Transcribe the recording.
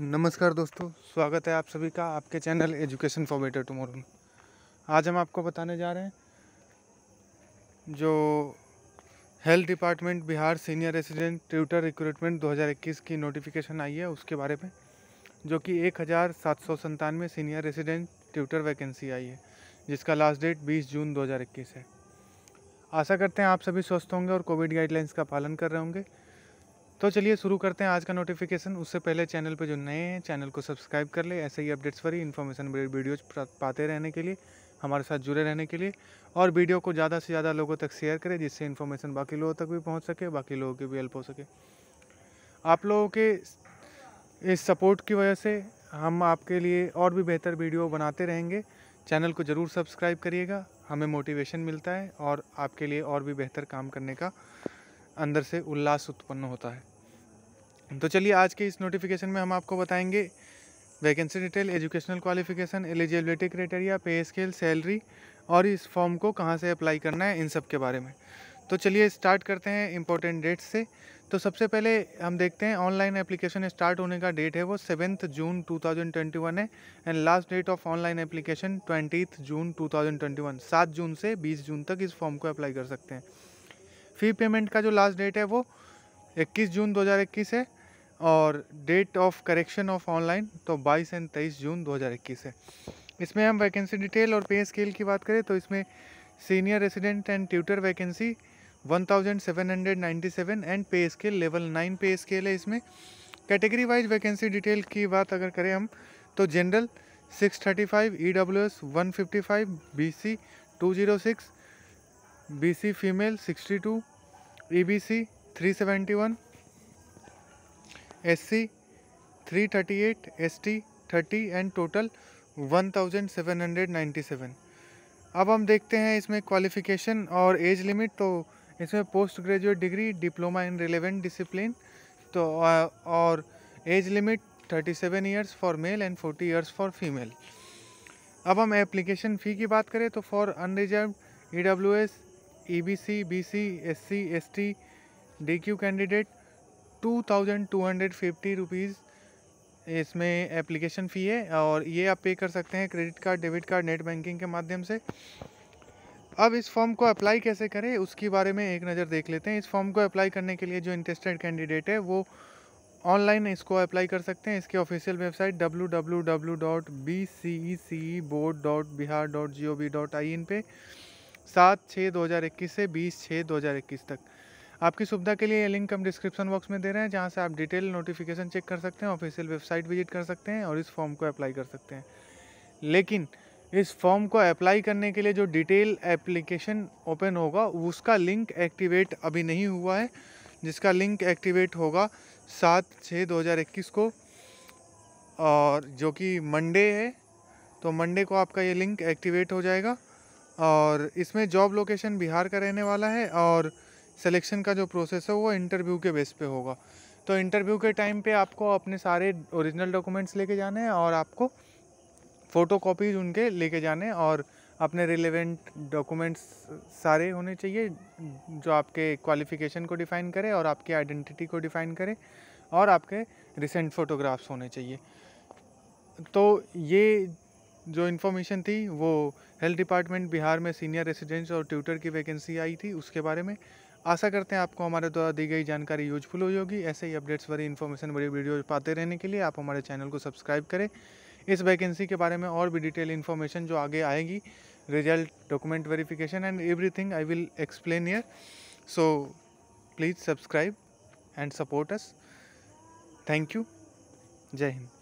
नमस्कार दोस्तों स्वागत है आप सभी का आपके channel education for better tomorrow में आज हम आपको बताने जा रहे हैं जो health department Bihar senior resident tutor recruitment 2021 की नोटिफिकेशन आई है उसके बारे में जो कि एक हज़ार सात सौ संतानवे सीनियर रेसिडेंट ट्यूटर वैकेंसी आई है जिसका लास्ट डेट 20 जून 2021 है आशा करते हैं आप सभी स्वस्थ होंगे और कोविड गाइडलाइंस का पालन कर रहे होंगे तो चलिए शुरू करते हैं आज का नोटिफिकेशन उससे पहले चैनल पर जो नए हैं चैनल को सब्सक्राइब कर ले ऐसे ही अपडेट्स फरी इन्फॉर्मेशन वीडियोज पाते रहने के लिए हमारे साथ जुड़े रहने के लिए और वीडियो को ज़्यादा से ज़्यादा लोगों तक शेयर करें जिससे इन्फॉर्मेशन बाकी लोगों तक भी पहुँच सके बाकी लोगों की भी हेल्प हो सके आप लोगों के इस सपोर्ट की वजह से हम आपके लिए और भी बेहतर वीडियो बनाते रहेंगे चैनल को ज़रूर सब्सक्राइब करिएगा हमें मोटिवेशन मिलता है और आपके लिए और भी बेहतर काम करने का अंदर से उल्लास उत्पन्न होता है तो चलिए आज के इस नोटिफिकेशन में हम आपको बताएंगे vacancy detail educational qualification eligibility criteria pay scale salary और इस फॉर्म को कहाँ से अप्लाई करना है इन सब के बारे में तो चलिए स्टार्ट करते हैं इंपॉर्टेंट डेट्स से तो सबसे पहले हम देखते हैं ऑनलाइन एप्लीकेशन स्टार्ट होने का डेट है वो सेवन्थ जून 2021 है and last date of online application twenty June 2021 7 June से 20 जून तक इस फॉर्म को अप्लाई कर सकते हैं फ़ी पेमेंट का जो लास्ट डेट है वो 21 जून 2021 है और date of correction of online तो 22 एंड 23 जून 2021 है इसमें हम वैकेंसी डिटेल और पे स्केल की बात करें तो इसमें senior resident and tutor vacancy 1797 and pay scale level nine pay scale है इसमें कैटेगरी वाइज वैकेंसी डिटेल की बात अगर करें हम तो general 635 C two zero six BC female 62 three thirty eight S T thirty and total one thousand seven hundred seven अब हम देखते हैं इसमें क्वालिफिकेशन और एज लिमिट तो इसमें post graduate degree diploma in relevant discipline तो और age limit thirty seven years for male and forty years for female अब हम एप्लीकेशन फ़ी की बात करें तो for unreserve E W S EBC, BC, SC, ST, DQ candidate two thousand two hundred fifty rupees इसमें application fee है और ये आप पे कर सकते हैं credit card debit card net banking के माध्यम से अब इस फॉर्म को अप्लाई कैसे करें उसके बारे में एक नज़र देख लेते हैं इस फॉर्म को अप्लाई करने के लिए जो इंटरेस्टेड कैंडिडेट है वो ऑनलाइन इसको अप्लाई कर सकते हैं इसके official website W W W dot B C E C board dot Bihar dot G O V dot I N पर सात छः दो हज़ार इक्कीस से बीस छः दो हज़ार इक्कीस तक आपकी सुविधा के लिए ये लिंक हम डिस्क्रिप्शन बॉक्स में दे रहे हैं जहाँ से आप डिटेल नोटिफिकेशन चेक कर सकते हैं ऑफिशियल वेबसाइट विजिट कर सकते हैं और इस फॉर्म को अप्लाई कर सकते हैं लेकिन इस फॉर्म को अप्लाई करने के लिए जो डिटेल एप्लीकेशन ओपन होगा उसका लिंक एक्टिवेट अभी नहीं हुआ है जिसका लिंक एक्टिवेट होगा सात छः दो हज़ार इक्कीस को और जो कि मंडे है तो मंडे को आपका ये लिंक एक्टिवेट हो जाएगा और इसमें जॉब लोकेशन बिहार का रहने वाला है और सिलेक्शन का जो प्रोसेस है वो इंटरव्यू के बेस पे होगा तो इंटरव्यू के टाइम पे आपको अपने सारे ओरिजिनल डॉक्यूमेंट्स लेके जाने हैं और आपको फ़ोटो कॉपीज उनके लेके जाने हैं और अपने रिलेवेंट डॉक्यूमेंट्स सारे होने चाहिए जो आपके क्वालिफ़िकेशन को डिफ़ाइन करे और आपकी आइडेंटिटी को डिफ़ाइन करे और आपके रिसेंट फ़ोटोग्राफ्स होने चाहिए तो ये जो इन्फॉर्मेशन थी वो हेल्थ डिपार्टमेंट बिहार में सीनियर रेसिडेंट्स और ट्यूटर की वैकेंसी आई थी उसके बारे में आशा करते हैं आपको हमारे द्वारा दी गई जानकारी यूजफुल हुई होगी ऐसे ही अपडेट्स वाली इन्फॉर्मेशन वाली वीडियो पाते रहने के लिए आप हमारे चैनल को सब्सक्राइब करें इस वैकेंसी के बारे में और भी डिटेल इन्फॉर्मेशन जो आगे आएगी result document verification and everything I will explain यर so please subscribe and support us thank you जय हिंद